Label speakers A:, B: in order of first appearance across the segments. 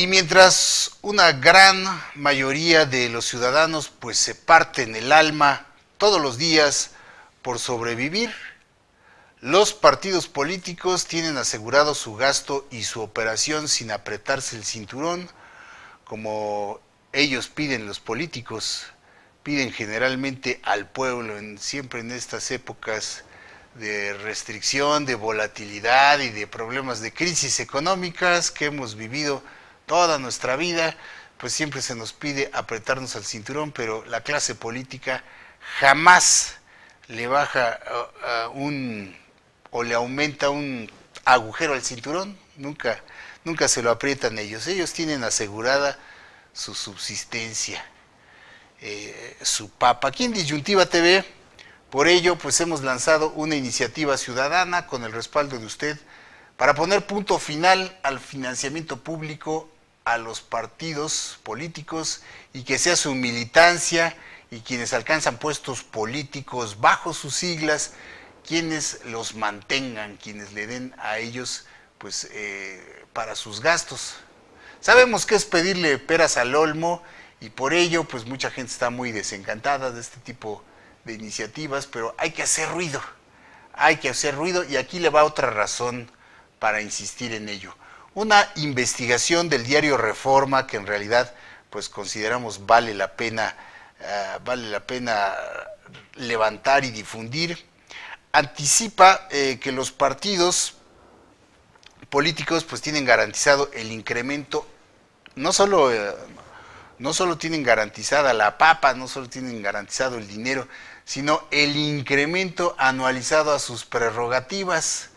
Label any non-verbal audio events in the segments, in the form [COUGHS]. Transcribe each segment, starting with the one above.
A: Y mientras una gran mayoría de los ciudadanos pues se parten el alma todos los días por sobrevivir, los partidos políticos tienen asegurado su gasto y su operación sin apretarse el cinturón, como ellos piden los políticos, piden generalmente al pueblo, en, siempre en estas épocas de restricción, de volatilidad y de problemas de crisis económicas que hemos vivido toda nuestra vida, pues siempre se nos pide apretarnos al cinturón, pero la clase política jamás le baja uh, uh, un o le aumenta un agujero al cinturón, nunca, nunca se lo aprietan ellos. Ellos tienen asegurada su subsistencia, eh, su papa. Aquí en Disyuntiva TV, por ello, pues hemos lanzado una iniciativa ciudadana con el respaldo de usted para poner punto final al financiamiento público a los partidos políticos y que sea su militancia y quienes alcanzan puestos políticos bajo sus siglas, quienes los mantengan, quienes le den a ellos pues eh, para sus gastos. Sabemos que es pedirle peras al olmo y por ello pues mucha gente está muy desencantada de este tipo de iniciativas, pero hay que hacer ruido, hay que hacer ruido y aquí le va otra razón para insistir en ello una investigación del diario Reforma que en realidad pues consideramos vale la pena, eh, vale la pena levantar y difundir. Anticipa eh, que los partidos políticos pues tienen garantizado el incremento, no solo, eh, no solo tienen garantizada la papa, no solo tienen garantizado el dinero, sino el incremento anualizado a sus prerrogativas.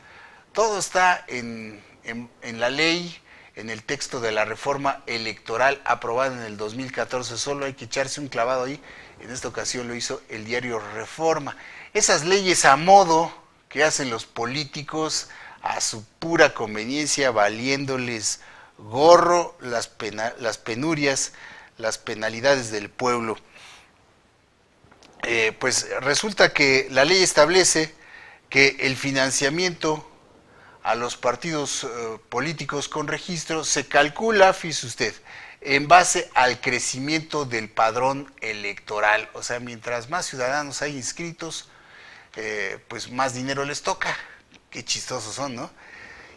A: Todo está en, en, la ley, en el texto de la reforma electoral aprobada en el 2014, solo hay que echarse un clavado ahí, en esta ocasión lo hizo el diario Reforma. Esas leyes a modo que hacen los políticos a su pura conveniencia, valiéndoles gorro las, las penurias, las penalidades del pueblo. Eh, pues resulta que la ley establece que el financiamiento a los partidos eh, políticos con registro se calcula, fíjese usted, en base al crecimiento del padrón electoral. O sea, mientras más ciudadanos hay inscritos, eh, pues más dinero les toca. Qué chistosos son, ¿no?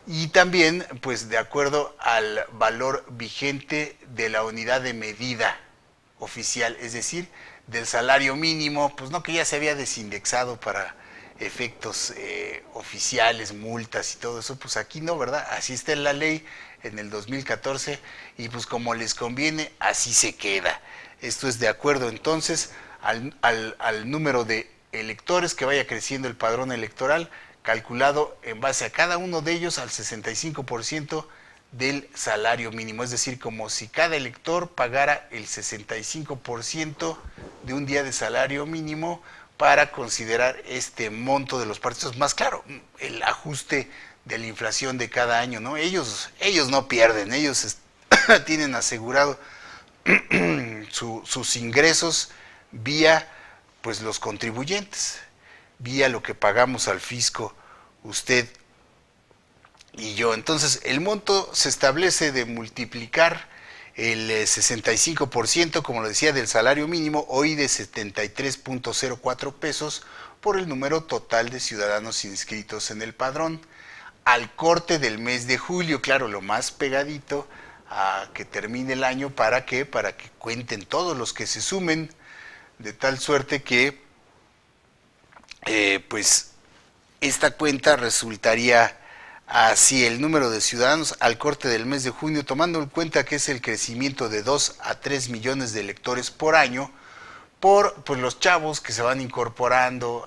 A: Y también, pues, de acuerdo al valor vigente de la unidad de medida oficial, es decir, del salario mínimo, pues no que ya se había desindexado para efectos eh, oficiales, multas y todo eso, pues aquí no, ¿verdad? Así está la ley en el 2014 y pues como les conviene, así se queda. Esto es de acuerdo entonces al, al, al número de electores que vaya creciendo el padrón electoral, calculado en base a cada uno de ellos al 65% del salario mínimo, es decir, como si cada elector pagara el 65% de un día de salario mínimo, para considerar este monto de los partidos. Más claro, el ajuste de la inflación de cada año, ¿no? Ellos, ellos no pierden, ellos [COUGHS] tienen asegurado [COUGHS] sus ingresos vía pues los contribuyentes, vía lo que pagamos al fisco, usted y yo. Entonces, el monto se establece de multiplicar el 65%, eh, como lo decía, del salario mínimo, hoy de 73.04 pesos por el número total de ciudadanos inscritos en el padrón. Al corte del mes de julio, claro, lo más pegadito a que termine el año, ¿para que Para que cuenten todos los que se sumen, de tal suerte que, eh, pues, esta cuenta resultaría así el número de ciudadanos al corte del mes de junio, tomando en cuenta que es el crecimiento de 2 a 3 millones de electores por año, por pues, los chavos que se van incorporando,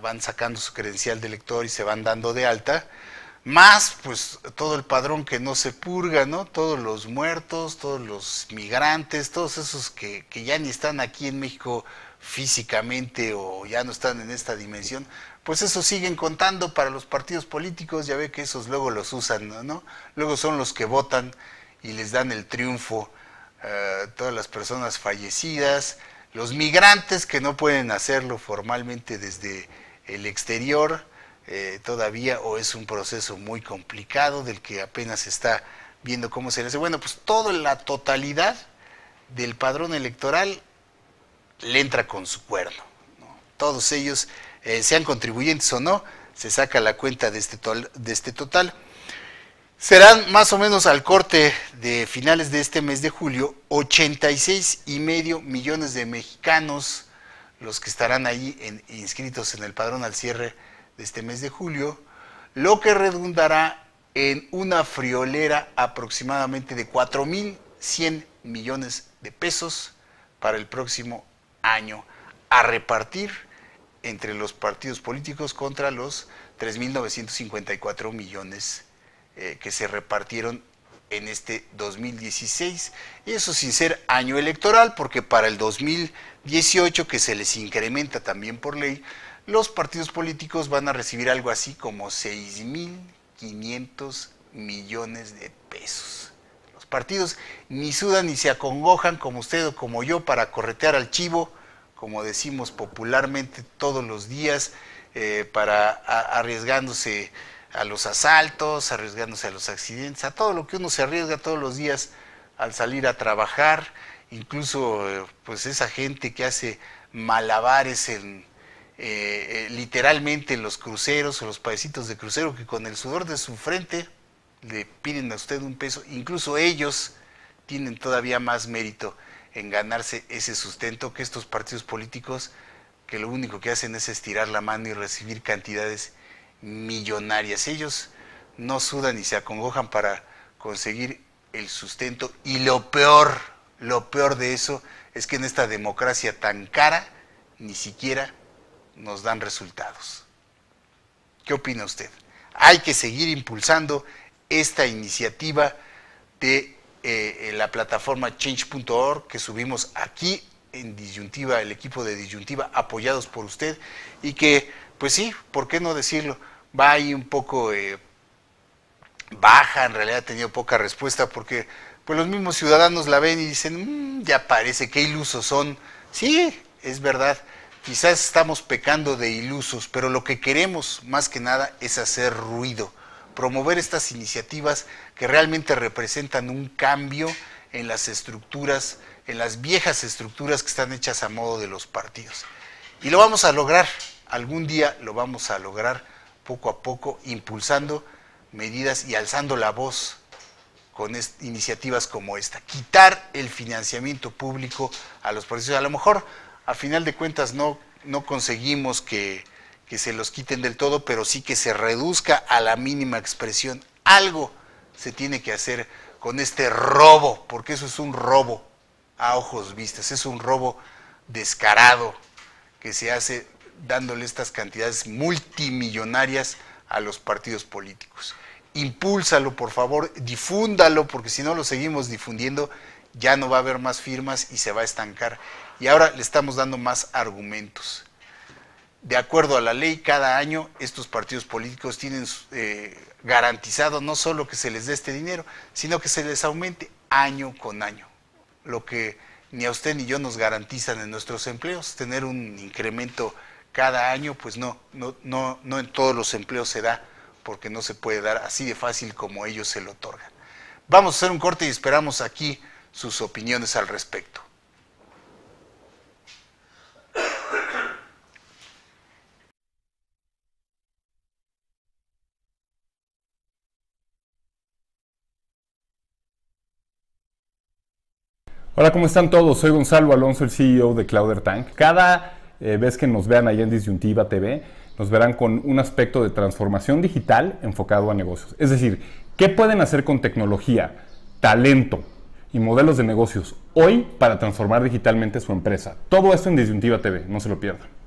A: van sacando su credencial de elector y se van dando de alta, más pues todo el padrón que no se purga, ¿no? Todos los muertos, todos los migrantes, todos esos que, que ya ni están aquí en México físicamente o ya no están en esta dimensión, pues eso siguen contando para los partidos políticos, ya ve que esos luego los usan, ¿no? Luego son los que votan y les dan el triunfo eh, todas las personas fallecidas, los migrantes que no pueden hacerlo formalmente desde el exterior eh, todavía o es un proceso muy complicado del que apenas está viendo cómo se hace. Bueno, pues toda la totalidad del padrón electoral le entra con su cuerno. ¿no? Todos ellos eh, sean contribuyentes o no, se saca la cuenta este de este, total. Serán más o menos al corte de finales de este mes de julio 86 y medio millones de mexicanos los que estarán ahí inscritos en el padrón al cierre de este mes de julio, lo que redundará en una friolera aproximadamente de 4.100 millones de pesos para el próximo año a repartir entre los partidos políticos contra los 3.954 millones eh, que se repartieron en este 2016. Y eso sin ser año electoral, porque para el 2018, que se les incrementa también por ley, los partidos políticos van a recibir algo así como 6.500 millones de pesos. Los partidos ni sudan ni se acongojan como usted o como yo para corretear al chivo como decimos popularmente, todos los días, eh, para arriesgándose a los asaltos, arriesgándose a los accidentes, a todo lo que uno se arriesga todos los días al salir a trabajar, incluso eh, pues esa gente que hace malabares en, eh, literalmente en los cruceros o los paecitos de crucero que con el sudor de su frente le piden a usted un peso, incluso ellos tienen todavía más mérito en ganarse ese sustento que estos partidos políticos que lo único que hacen es estirar la mano y recibir cantidades millonarias. Ellos no sudan y se acongojan para conseguir el sustento y lo peor, lo peor de eso es que en esta democracia tan cara ni siquiera nos dan resultados. ¿Qué opina usted? Hay que seguir impulsando esta iniciativa de eh, la plataforma change.org que subimos aquí en Disyuntiva, el equipo de Disyuntiva, apoyados por usted, y que, pues sí, ¿por qué no decirlo? Va ahí un poco eh, baja, en realidad ha tenido poca respuesta, porque pues los mismos ciudadanos la ven y dicen, mm, ya parece, que ilusos son. Sí, es verdad, quizás estamos pecando de ilusos, pero lo que queremos más que nada es hacer ruido promover estas iniciativas que realmente representan un cambio en las estructuras, en las viejas estructuras que están hechas a modo de los partidos. Y lo vamos a lograr, algún día lo vamos a lograr poco a poco, impulsando medidas y alzando la voz con iniciativas como esta, quitar el financiamiento público a los partidos. A lo mejor, a final de cuentas, no, no conseguimos que que se los quiten del todo, pero sí que se reduzca a la mínima expresión. Algo se tiene que hacer con este robo, porque eso es un robo a ojos vistas, es un robo descarado que se hace dándole estas cantidades multimillonarias a los partidos políticos. Impúlsalo, por favor, difúndalo, porque si no lo seguimos difundiendo, ya no va a haber más firmas y se va a estancar. Y ahora le estamos dando más argumentos de acuerdo a la ley, cada año estos partidos políticos tienen eh, garantizado no solo que se les dé este dinero, sino que se les aumente año con año, lo que ni a usted ni yo nos garantizan en nuestros empleos, tener un incremento cada año, pues no, no, no, no en todos los empleos se da, porque no se puede dar así de fácil como ellos se lo otorgan. Vamos a hacer un corte y esperamos aquí sus opiniones al respecto. Hola, ¿cómo están todos? Soy Gonzalo Alonso, el CEO de Clouder Tank. Cada eh, vez que nos vean allá en Disyuntiva TV, nos verán con un aspecto de transformación digital enfocado a negocios. Es decir, ¿qué pueden hacer con tecnología, talento y modelos de negocios hoy para transformar digitalmente su empresa? Todo esto en Disyuntiva TV, no se lo pierdan.